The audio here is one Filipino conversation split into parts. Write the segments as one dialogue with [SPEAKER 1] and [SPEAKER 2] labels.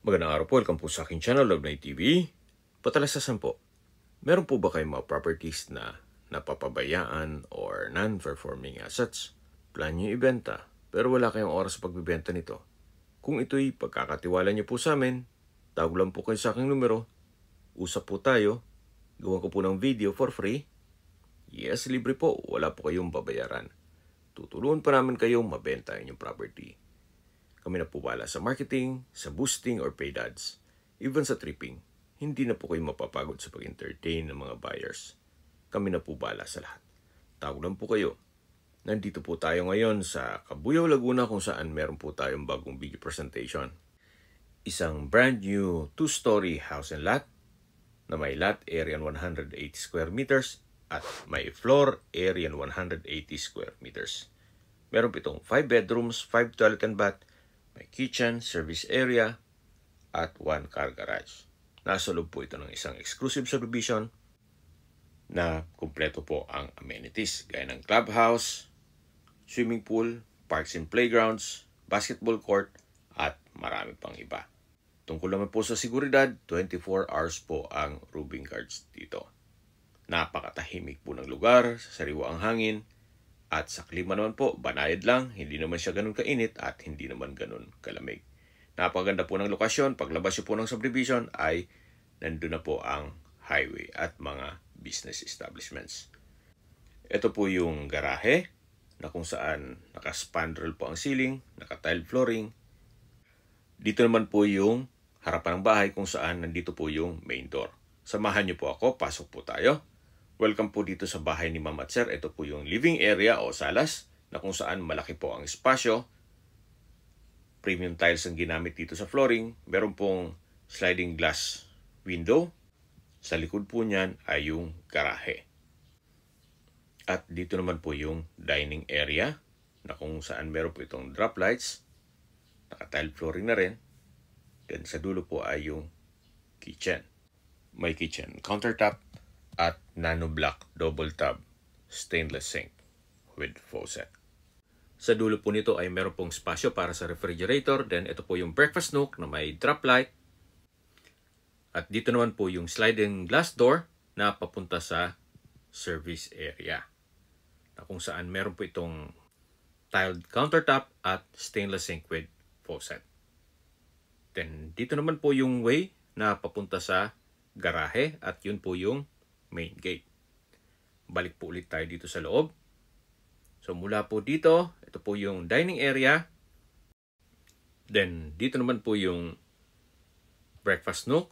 [SPEAKER 1] Magandang araw po, welcome po sa aking channel, Love Night TV. Patalasasan po, meron po ba kayong mga properties na napapabayaan or non-performing assets? Plan nyo ibenta, pero wala kayong oras sa pagbibenta nito. Kung ito'y pagkakatiwala nyo po sa amin, tawag lang po kayo sa aking numero, usap po tayo, gawa ko po ng video for free. Yes, libre po, wala po kayong babayaran. Tutulungan pa namin kayo mabenta ang inyong property. Kami na po bala sa marketing, sa boosting or paid ads, even sa tripping. Hindi na po kayo mapapagod sa pag-entertain ng mga buyers. Kami na po bala sa lahat. Tawag lang po kayo. Nandito po tayo ngayon sa Kabuyaw, Laguna kung saan meron po tayong bagong video presentation. Isang brand new two-story house and lot na may lot area 180 square meters at may floor area 180 square meters. Meron pitong 5 bedrooms, 5 toilet and bath, may kitchen, service area, at one car garage. Nasa loob po ito ng isang exclusive subdivision na kumpleto po ang amenities gaya ng clubhouse, swimming pool, parks and playgrounds, basketball court, at marami pang iba. Tungkol naman po sa seguridad, 24 hours po ang roving Guards dito. Napakatahimik po ng lugar, sariwa ang hangin, at sa klima naman po, banayad lang, hindi naman siya ganun kainit at hindi naman ganun kalamig. Napaganda po ng lokasyon, paglabas po ng subdivision ay nandun na po ang highway at mga business establishments. Ito po yung garahe na kung saan nakaspandrel po ang ceiling, naka-tile flooring. Dito naman po yung harapan ng bahay kung saan nandito po yung main door. Samahan niyo po ako, pasok po tayo. Welcome po dito sa bahay ni Ma'am at Sir. Ito po yung living area o salas na kung saan malaki po ang espasyo. Premium tiles ang ginamit dito sa flooring. Meron pong sliding glass window. Sa likod po niyan ay yung garahe. At dito naman po yung dining area na kung saan meron po itong drop lights. Naka-tile flooring na rin. Then sa dulo po ay yung kitchen. May kitchen countertop at Nano Black Double Tub Stainless Sink with faucet. Sa dulo po nito ay meron pong spasyo para sa refrigerator. Then ito po yung breakfast nook na may drop light. At dito naman po yung sliding glass door na papunta sa service area. Na kung saan meron po itong tiled countertop at stainless sink with faucet. Then dito naman po yung way na papunta sa garahe at yun po yung main gate. Balik po ulit tayo dito sa loob. So mula po dito, ito po yung dining area. Then dito naman po yung breakfast nook.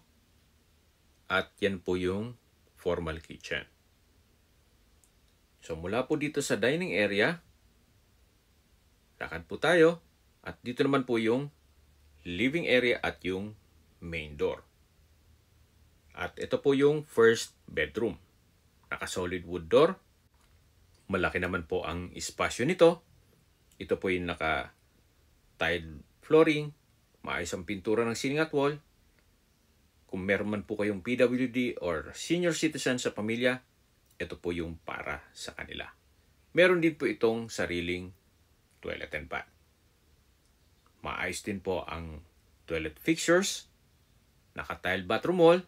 [SPEAKER 1] At yan po yung formal kitchen. So mula po dito sa dining area, lakad po tayo. At dito naman po yung living area at yung main door. At ito po yung first bedroom. Naka-solid wood door. Malaki naman po ang espasyo nito. Ito po yung naka tile flooring. Maayos ang pintura ng ceiling at wall. Kung meron man po kayong PWD or senior citizen sa pamilya, ito po yung para sa kanila. Meron din po itong sariling toilet and bath. Maayos din po ang toilet fixtures, naka-tile bathroom wall,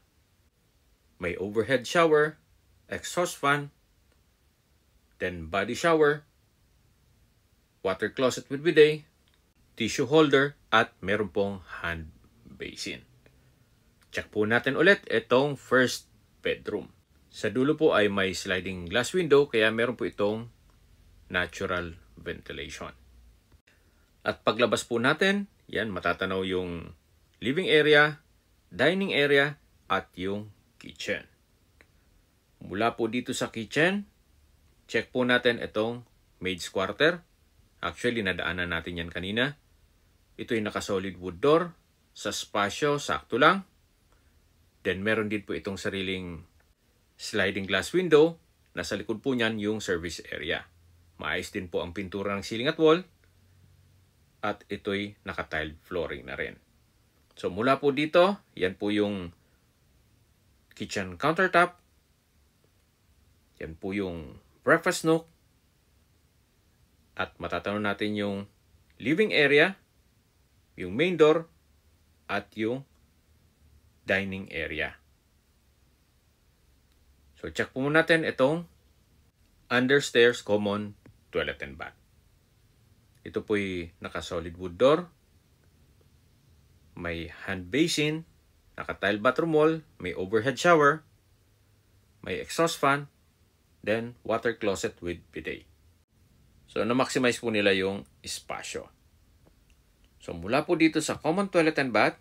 [SPEAKER 1] may overhead shower, exhaust fan, then body shower, water closet with bidet, tissue holder, at meron pong hand basin. Check po natin ulit itong first bedroom. Sa dulo po ay may sliding glass window kaya meron po itong natural ventilation. At paglabas po natin, yan matatanaw yung living area, dining area, at yung kitchen. Mula po dito sa kitchen, check po natin itong maid's quarter. Actually, nadaanan natin yan kanina. Ito yung naka-solid wood door. Sa spasyo, sakto lang. Then meron din po itong sariling sliding glass window. Nasa likod po niyan yung service area. Maayos din po ang pintura ng ceiling at wall. At ito'y naka-tiled flooring na rin. So mula po dito, yan po yung kitchen countertop. Yan po yung breakfast nook. At matatanong natin yung living area, yung main door, at yung dining area. So, check po muna natin itong understairs common toilet and bath. Ito po'y naka solid wood door. May hand basin. Naka-tile bathroom wall, may overhead shower, may exhaust fan, then water closet with bidet. So, na-maximize po nila yung espasyo. So, mula po dito sa common toilet and bath,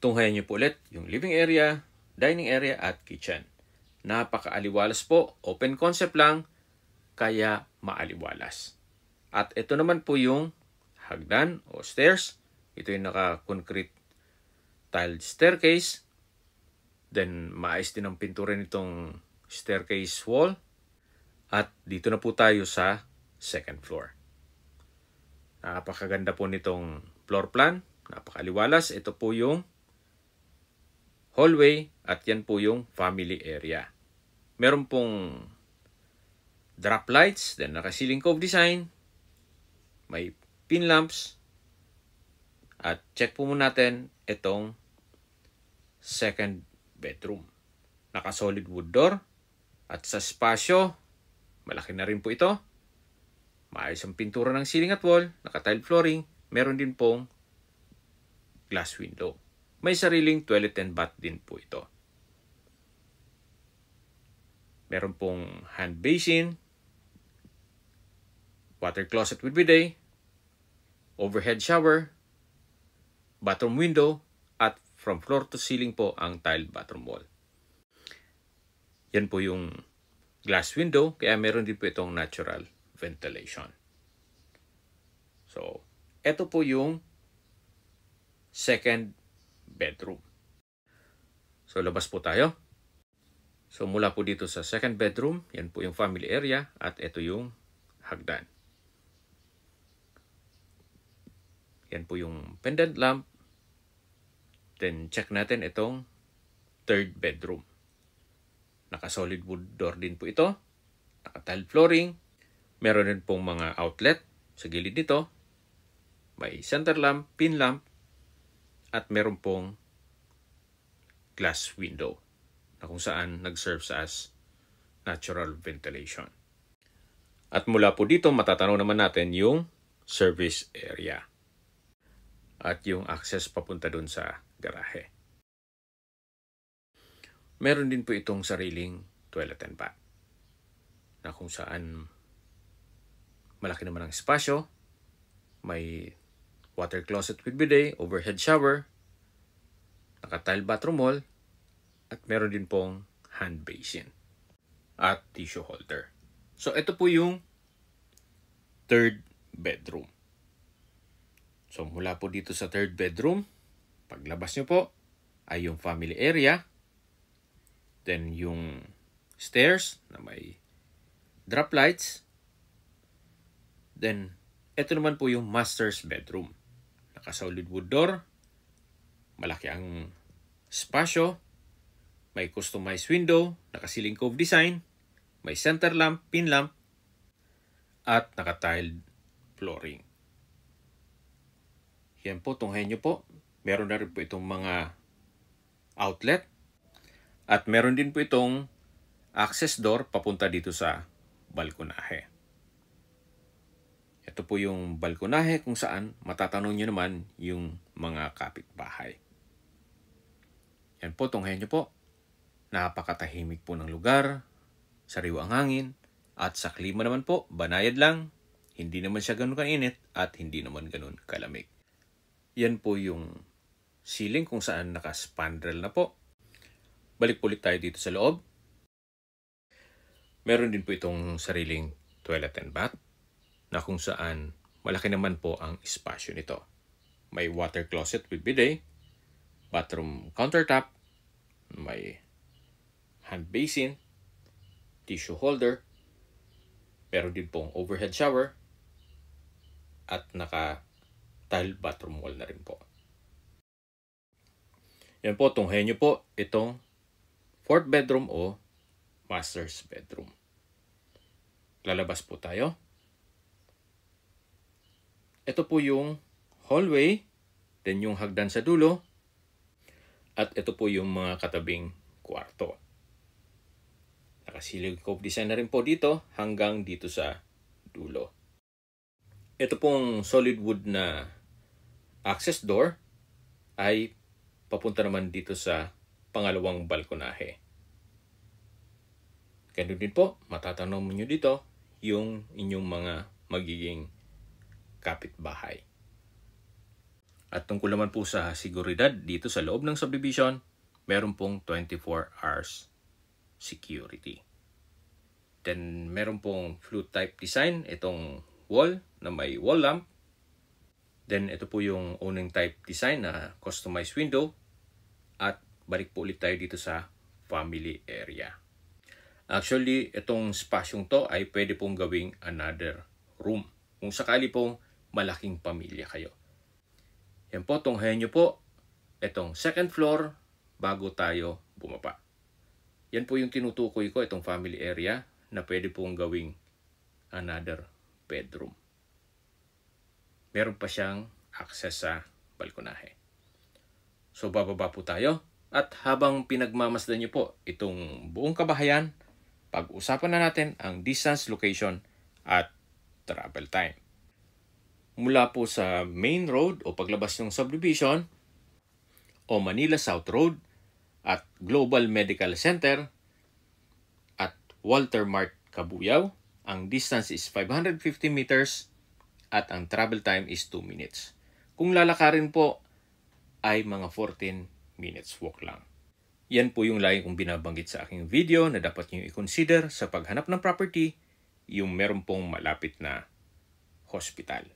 [SPEAKER 1] tunghayan niyo po ulit yung living area, dining area, at kitchen. Napakaaliwalas po, open concept lang, kaya maaliwalas. At ito naman po yung hagdan o stairs. Ito yung naka-concrete tiled staircase. Then, maayos din ang pintura nitong staircase wall. At dito na po tayo sa second floor. Napakaganda po nitong floor plan. Napakaliwalas. Ito po yung hallway at yan po yung family area. Meron pong drop lights, then naka-ceiling cove design, may pin lamps, at check po muna natin itong second bedroom. Naka-solid wood door at sa spasyo, malaki na rin po ito. Maayos ang pintura ng ceiling at wall, naka-tile flooring, meron din pong glass window. May sariling toilet and bath din po ito. Meron pong hand basin, water closet with bidet, overhead shower, bathroom window, From floor to ceiling po ang tiled bathroom wall. Yan po yung glass window, kaya meron din po itong natural ventilation. So, ito po yung second bedroom. So, labas po tayo. So, mula po dito sa second bedroom, yan po yung family area at ito yung hagdan. Yan po yung pendant lamp Then check natin itong third bedroom. Naka solid wood door din po ito. Naka tiled flooring. Meron din pong mga outlet sa gilid nito. May center lamp, pin lamp, at meron pong glass window na kung saan nag-serve sa as natural ventilation. At mula po dito, matatanaw naman natin yung service area at yung access papunta dun sa garahe. Meron din po itong sariling toilet and bath na kung saan malaki naman ang espasyo, may water closet with bidet, overhead shower, naka-tile bathroom wall, at meron din pong hand basin at tissue holder. So ito po yung third bedroom. So mula po dito sa third bedroom, Paglabas nyo po ay yung family area, then yung stairs na may drop lights, then ito naman po yung master's bedroom. Naka-solid wood door, malaki ang spasyo, may customized window, naka-ceiling cove design, may center lamp, pin lamp, at naka-tiled flooring. Yan po, tunghayin nyo po meron na rin po itong mga outlet at meron din po itong access door papunta dito sa balkonahe. Ito po yung balkonahe kung saan matatanong nyo naman yung mga kapitbahay. Yan po, tunghayan nyo po. Napakatahimik po ng lugar, sariwa ang hangin, at sa klima naman po, banayad lang, hindi naman siya ganun kainit at hindi naman ganun kalamig. Yan po yung ceiling kung saan naka-spandrel na po. Balik ulit tayo dito sa loob. Meron din po itong sariling toilet and bath na kung saan malaki naman po ang espasyo nito. May water closet with bidet, bathroom countertop, may hand basin, tissue holder, meron din pong overhead shower, at naka tile bathroom wall na rin po. Yan po, tunghen nyo po itong fourth bedroom o master's bedroom. Lalabas po tayo. Ito po yung hallway, then yung hagdan sa dulo, at ito po yung mga katabing kwarto. Nakasilog cove design na rin po dito hanggang dito sa dulo. Ito pong solid wood na access door ay papunta naman dito sa pangalawang balkonahe. Ganun din po, matatanong nyo dito yung inyong mga magiging kapitbahay. At tungkol naman po sa seguridad dito sa loob ng subdivision, meron pong 24 hours security. Then meron pong flute type design, itong wall na may wall lamp. Then ito po yung owning type design na customized window at balik po ulit tayo dito sa family area. Actually, itong spasyong to ay pwede pong gawing another room kung sakali pong malaking pamilya kayo. Yan po, tunghayan nyo po itong second floor bago tayo bumaba. Yan po yung tinutukoy ko, itong family area na pwede pong gawing another bedroom. Meron pa siyang access sa balkonahe. So bababa po tayo at habang pinagmamasdan niyo po itong buong kabahayan, pag-usapan na natin ang distance, location at travel time. Mula po sa main road o paglabas ng subdivision o Manila South Road at Global Medical Center at Walter Mart Kabuyaw, ang distance is 550 meters at ang travel time is 2 minutes. Kung lalakarin po ay mga 14 minutes walk lang. Yan po yung lain kong binabanggit sa aking video na dapat nyo i-consider sa paghanap ng property yung meron pong malapit na hospital.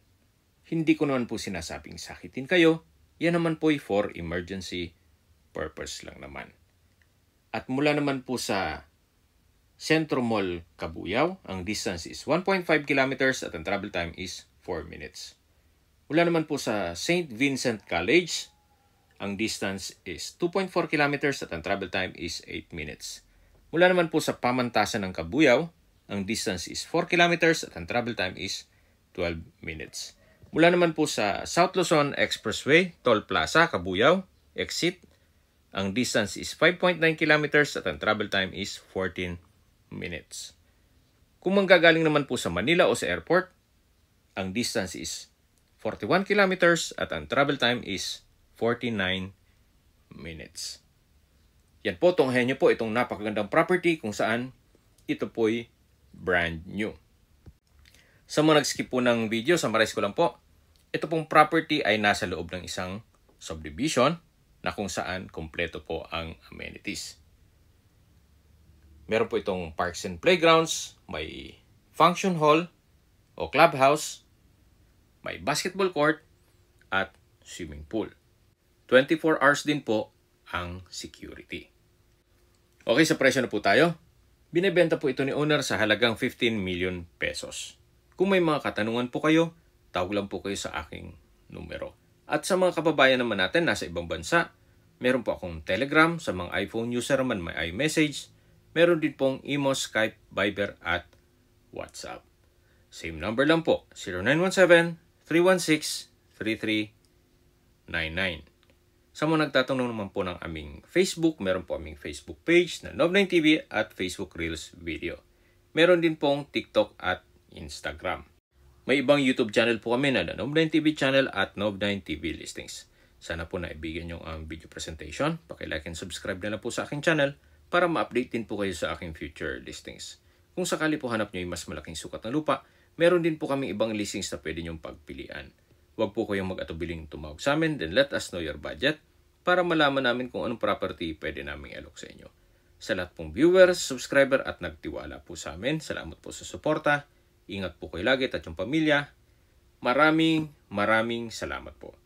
[SPEAKER 1] Hindi ko naman po sinasabing sakitin kayo, yan naman po ay for emergency purpose lang naman. At mula naman po sa Centro Mall, Kabuyao, ang distance is 1.5 kilometers at ang travel time is 4 minutes. Mula naman po sa St. Vincent College, ang distance is 2.4 kilometers at ang travel time is 8 minutes. Mula naman po sa pamantasan ng Kabuyaw, ang distance is 4 kilometers at ang travel time is 12 minutes. Mula naman po sa South Luzon Expressway, Toll Plaza, Kabuyaw, exit, ang distance is 5.9 kilometers at ang travel time is 14 minutes. Kung manggagaling naman po sa Manila o sa airport, ang distance is 41 kilometers at ang travel time is 49 minutes. Yan po, tunghayan niyo po itong napakagandang property kung saan ito po'y brand new. Sa mga nag-skip po ng video, summarize ko lang po. Ito pong property ay nasa loob ng isang subdivision na kung saan kompleto po ang amenities. Meron po itong parks and playgrounds, may function hall o clubhouse, may basketball court at swimming pool. 24 hours din po ang security. Okay, sa presyo na po tayo. Binebenta po ito ni owner sa halagang 15 million pesos. Kung may mga katanungan po kayo, tawag lang po kayo sa aking numero. At sa mga kababayan naman natin nasa ibang bansa, meron po akong Telegram sa mga iPhone user man may iMessage. Meron din pong Imo, Skype, Viber at WhatsApp. Same number lang po, 0917 316 3399. Sa mga nagtatanong naman po ng aming Facebook, meron po aming Facebook page na Nob9 TV at Facebook Reels video. Meron din pong TikTok at Instagram. May ibang YouTube channel po kami na The Nob9 TV channel at Nob9 TV listings. Sana po naibigyan yung ang video presentation. Pakilike and subscribe na lang po sa aking channel para ma-update din po kayo sa aking future listings. Kung sakali po hanap nyo yung mas malaking sukat na lupa, meron din po kami ibang listings na pwede nyong pagpilian. Huwag po kayong mag-atubiling tumawag sa amin, then let us know your budget para malaman namin kung anong property pwede naming alok sa inyo. Sa lahat pong viewers, subscriber at nagtiwala po sa amin, salamat po sa suporta. Ingat po kayo lagi at yung pamilya. Maraming maraming salamat po.